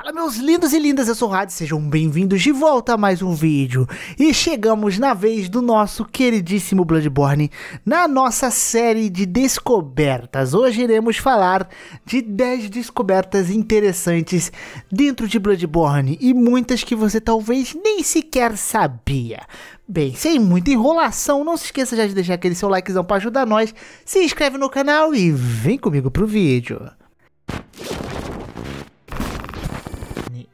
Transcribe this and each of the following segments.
Fala meus lindos e lindas, eu sou o Rádio, sejam bem-vindos de volta a mais um vídeo. E chegamos na vez do nosso queridíssimo Bloodborne, na nossa série de descobertas. Hoje iremos falar de 10 descobertas interessantes dentro de Bloodborne e muitas que você talvez nem sequer sabia. Bem, sem muita enrolação, não se esqueça já de deixar aquele seu likezão para ajudar nós, se inscreve no canal e vem comigo pro vídeo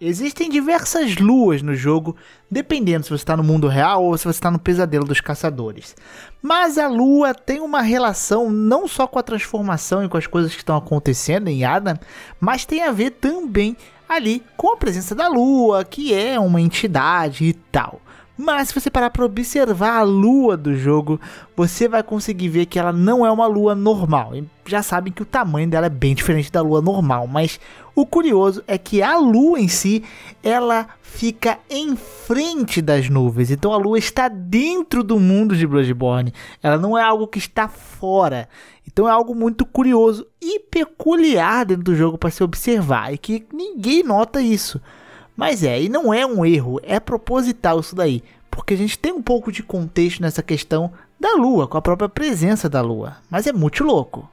existem diversas luas no jogo, dependendo se você está no mundo real ou se você está no pesadelo dos caçadores. Mas a lua tem uma relação não só com a transformação e com as coisas que estão acontecendo em Adam, mas tem a ver também ali com a presença da lua, que é uma entidade e tal. Mas se você parar para observar a lua do jogo, você vai conseguir ver que ela não é uma lua normal. E já sabem que o tamanho dela é bem diferente da lua normal, mas o curioso é que a lua em si, ela fica em frente das nuvens. Então a lua está dentro do mundo de Bloodborne. Ela não é algo que está fora. Então é algo muito curioso e peculiar dentro do jogo para se observar e que ninguém nota isso. Mas é, e não é um erro, é proposital isso daí, porque a gente tem um pouco de contexto nessa questão da Lua, com a própria presença da Lua, mas é muito louco.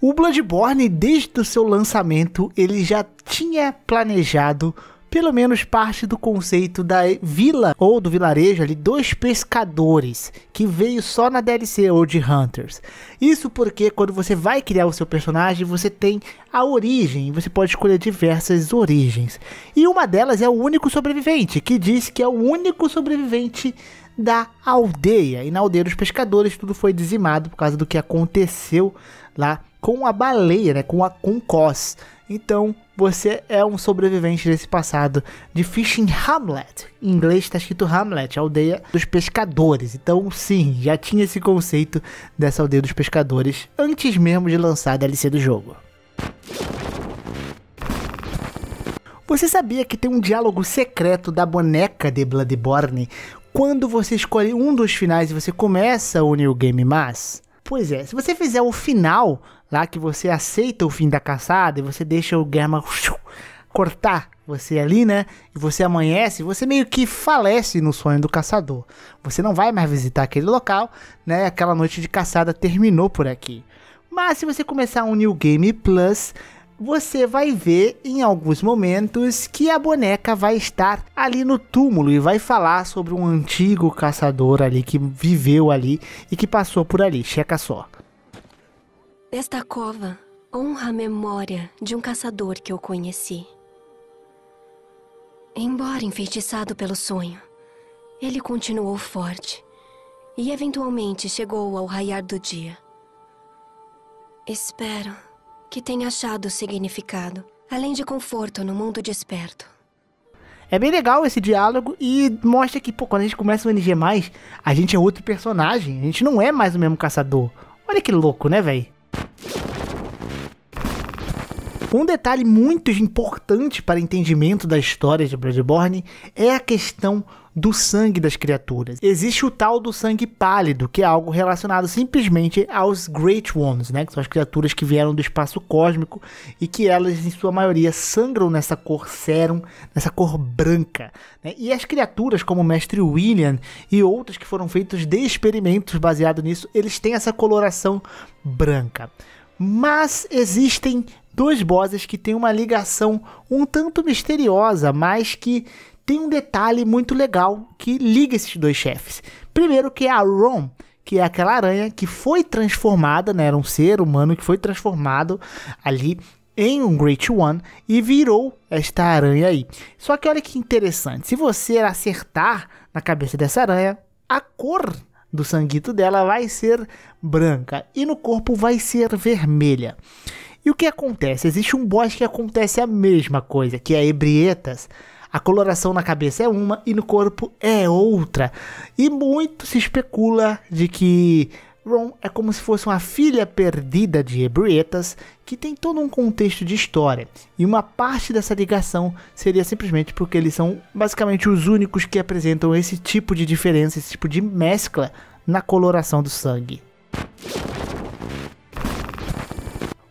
O Bloodborne, desde o seu lançamento, ele já tinha planejado pelo menos parte do conceito da vila ou do vilarejo ali dos pescadores, que veio só na DLC ou de Hunters. Isso porque quando você vai criar o seu personagem, você tem a origem, você pode escolher diversas origens. E uma delas é o único sobrevivente, que diz que é o único sobrevivente da aldeia. E na aldeia dos pescadores tudo foi dizimado por causa do que aconteceu lá com a baleia, né, com a com Cos. Então, você é um sobrevivente desse passado de Fishing Hamlet. Em inglês está escrito Hamlet, aldeia dos pescadores. Então, sim, já tinha esse conceito dessa aldeia dos pescadores antes mesmo de lançar a DLC do jogo. Você sabia que tem um diálogo secreto da boneca de Bloodborne quando você escolhe um dos finais e você começa o New Game Mas? Pois é, se você fizer o final, lá que você aceita o fim da caçada e você deixa o Gamma cortar você ali, né? E você amanhece, você meio que falece no sonho do caçador. Você não vai mais visitar aquele local, né? Aquela noite de caçada terminou por aqui. Mas se você começar um New Game Plus, você vai ver em alguns momentos que a boneca vai estar ali no túmulo e vai falar sobre um antigo caçador ali que viveu ali e que passou por ali. Checa só. Esta cova honra a memória de um caçador que eu conheci. Embora enfeitiçado pelo sonho, ele continuou forte e eventualmente chegou ao raiar do dia. Espero que tem achado significado, além de conforto no mundo desperto. É bem legal esse diálogo e mostra que, pô, quando a gente começa o NG, a gente é outro personagem, a gente não é mais o mesmo caçador. Olha que louco, né, velho? Um detalhe muito importante para o entendimento da história de Bloodborne é a questão do sangue das criaturas. Existe o tal do sangue pálido, que é algo relacionado simplesmente aos Great Ones, né? que são as criaturas que vieram do espaço cósmico e que elas, em sua maioria, sangram nessa cor serum, nessa cor branca. Né? E as criaturas, como o mestre William e outras que foram feitos de experimentos baseados nisso, eles têm essa coloração branca. Mas existem dois bosses que tem uma ligação um tanto misteriosa, mas que tem um detalhe muito legal que liga esses dois chefes. Primeiro que é a Rom, que é aquela aranha que foi transformada, né, era um ser humano que foi transformado ali em um Great One e virou esta aranha aí. Só que olha que interessante, se você acertar na cabeça dessa aranha, a cor do sanguito dela vai ser branca e no corpo vai ser vermelha. E o que acontece? Existe um boss que acontece a mesma coisa, que é a Ebrietas. A coloração na cabeça é uma e no corpo é outra. E muito se especula de que Ron é como se fosse uma filha perdida de Ebrietas, que tem todo um contexto de história, e uma parte dessa ligação seria simplesmente porque eles são basicamente os únicos que apresentam esse tipo de diferença, esse tipo de mescla na coloração do sangue.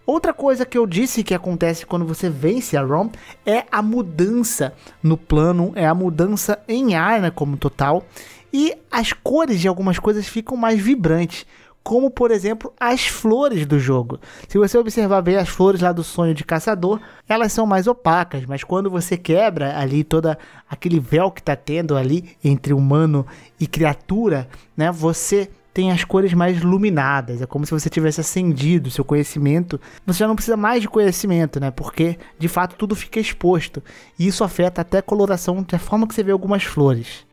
Outra coisa que eu disse que acontece quando você vence a ROM é a mudança no plano, é a mudança em Arna né, como total, e as cores de algumas coisas ficam mais vibrantes como por exemplo as flores do jogo. Se você observar bem as flores lá do sonho de caçador, elas são mais opacas, mas quando você quebra ali toda aquele véu que está tendo ali entre humano e criatura, né, você tem as cores mais iluminadas. É como se você tivesse acendido seu conhecimento. Você já não precisa mais de conhecimento, né? Porque de fato tudo fica exposto. E isso afeta até a coloração da forma que você vê algumas flores.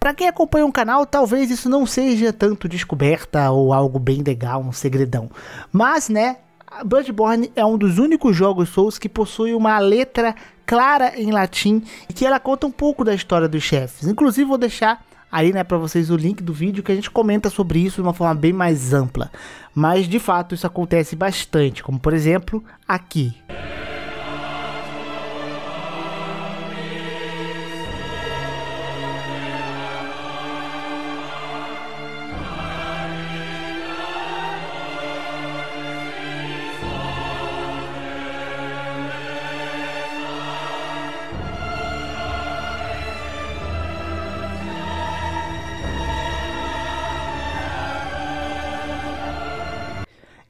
Para quem acompanha o canal, talvez isso não seja tanto descoberta ou algo bem legal, um segredão. Mas, né, Bloodborne é um dos únicos jogos Souls que possui uma letra clara em latim e que ela conta um pouco da história dos chefes. Inclusive, vou deixar aí, né, para vocês o link do vídeo que a gente comenta sobre isso de uma forma bem mais ampla. Mas de fato isso acontece bastante, como por exemplo aqui.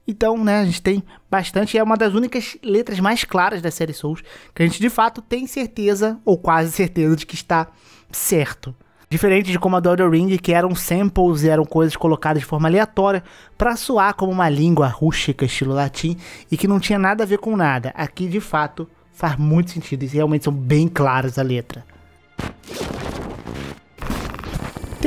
Então, né, a gente tem bastante. É uma das únicas letras mais claras da série Souls que a gente de fato tem certeza, ou quase certeza, de que está certo. Diferente de como a do Ring, que eram samples e eram coisas colocadas de forma aleatória para soar como uma língua rústica, estilo latim, e que não tinha nada a ver com nada. Aqui, de fato, faz muito sentido e realmente são bem claras a letra.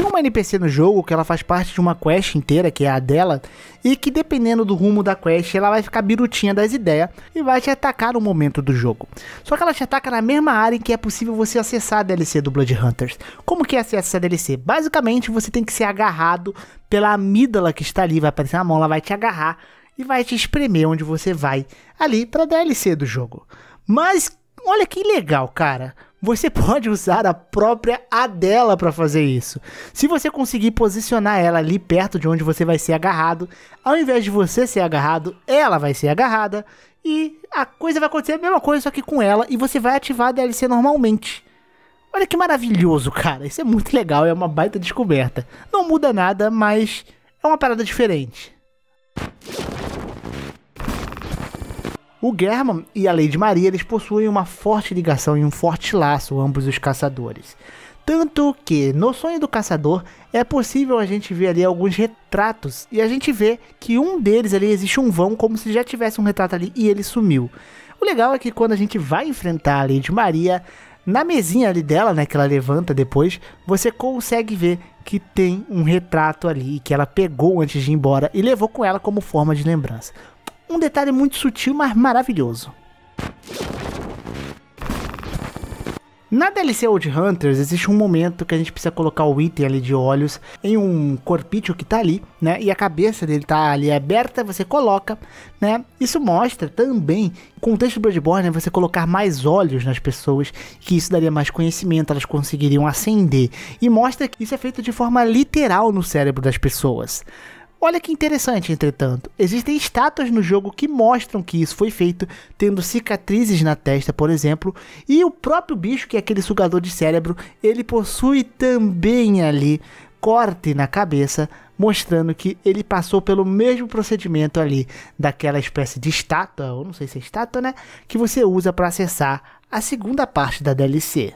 Tem uma NPC no jogo que ela faz parte de uma quest inteira, que é a dela, e que dependendo do rumo da quest, ela vai ficar birutinha das ideias e vai te atacar no momento do jogo. Só que ela te ataca na mesma área em que é possível você acessar a DLC do Blood Hunters. Como que é acessar essa DLC? Basicamente, você tem que ser agarrado pela amígdala que está ali, vai aparecer na mão, ela vai te agarrar e vai te espremer onde você vai ali para DLC do jogo. Mas olha que legal, cara você pode usar a própria Adela para fazer isso. Se você conseguir posicionar ela ali perto de onde você vai ser agarrado, ao invés de você ser agarrado, ela vai ser agarrada e a coisa vai acontecer a mesma coisa só que com ela e você vai ativar a DLC normalmente. Olha que maravilhoso, cara. Isso é muito legal, é uma baita descoberta. Não muda nada, mas é uma parada diferente. O German e a Lady Maria eles possuem uma forte ligação e um forte laço, ambos os caçadores. Tanto que no sonho do caçador é possível a gente ver ali alguns retratos e a gente vê que um deles ali existe um vão como se já tivesse um retrato ali e ele sumiu. O legal é que quando a gente vai enfrentar a Lady Maria, na mesinha ali dela, né, que ela levanta depois, você consegue ver que tem um retrato ali que ela pegou antes de ir embora e levou com ela como forma de lembrança. Um detalhe muito sutil, mas maravilhoso. Na DLC Old Hunters existe um momento que a gente precisa colocar o item ali de olhos em um corpício que tá ali, né? E a cabeça dele tá ali aberta, você coloca, né? Isso mostra também o contexto do Bloodborne, né? você colocar mais olhos nas pessoas, que isso daria mais conhecimento, elas conseguiriam acender. E mostra que isso é feito de forma literal no cérebro das pessoas. Olha que interessante, entretanto, existem estátuas no jogo que mostram que isso foi feito, tendo cicatrizes na testa, por exemplo, e o próprio bicho, que é aquele sugador de cérebro, ele possui também ali corte na cabeça, mostrando que ele passou pelo mesmo procedimento ali daquela espécie de estátua, ou não sei se é estátua, né, que você usa para acessar a segunda parte da DLC.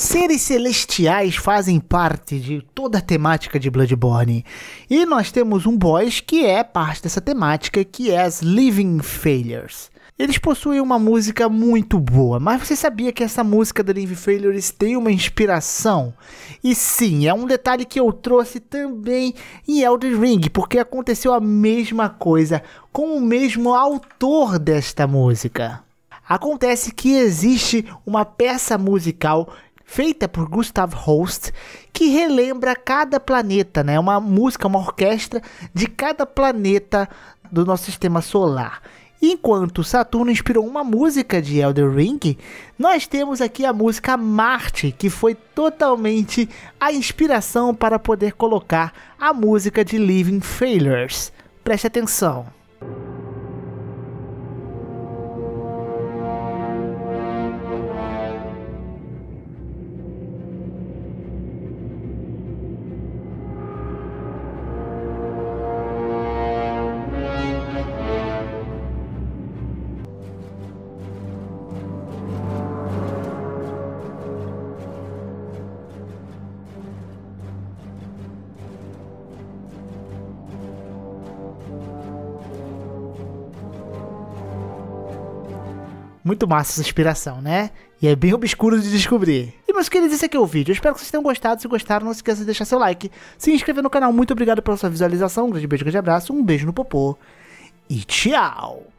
Seres celestiais fazem parte de toda a temática de Bloodborne. E nós temos um boss que é parte dessa temática, que é as Living Failures. Eles possuem uma música muito boa, mas você sabia que essa música da Living Failures tem uma inspiração? E sim, é um detalhe que eu trouxe também em Elden Ring, porque aconteceu a mesma coisa com o mesmo autor desta música. Acontece que existe uma peça musical feita por Gustav Holst, que relembra cada planeta, né? Uma música, uma orquestra de cada planeta do nosso sistema solar. Enquanto Saturno inspirou uma música de Elder Ring, nós temos aqui a música Marte, que foi totalmente a inspiração para poder colocar a música de Living Failures. Preste atenção. Muito massa essa inspiração, né? E é bem obscuro de descobrir. E meus queridos, esse aqui é o vídeo. Eu espero que vocês tenham gostado. Se gostaram, não se esqueça de deixar seu like, se inscrever no canal. Muito obrigado pela sua visualização. Um grande beijo, grande abraço, um beijo no popô e tchau!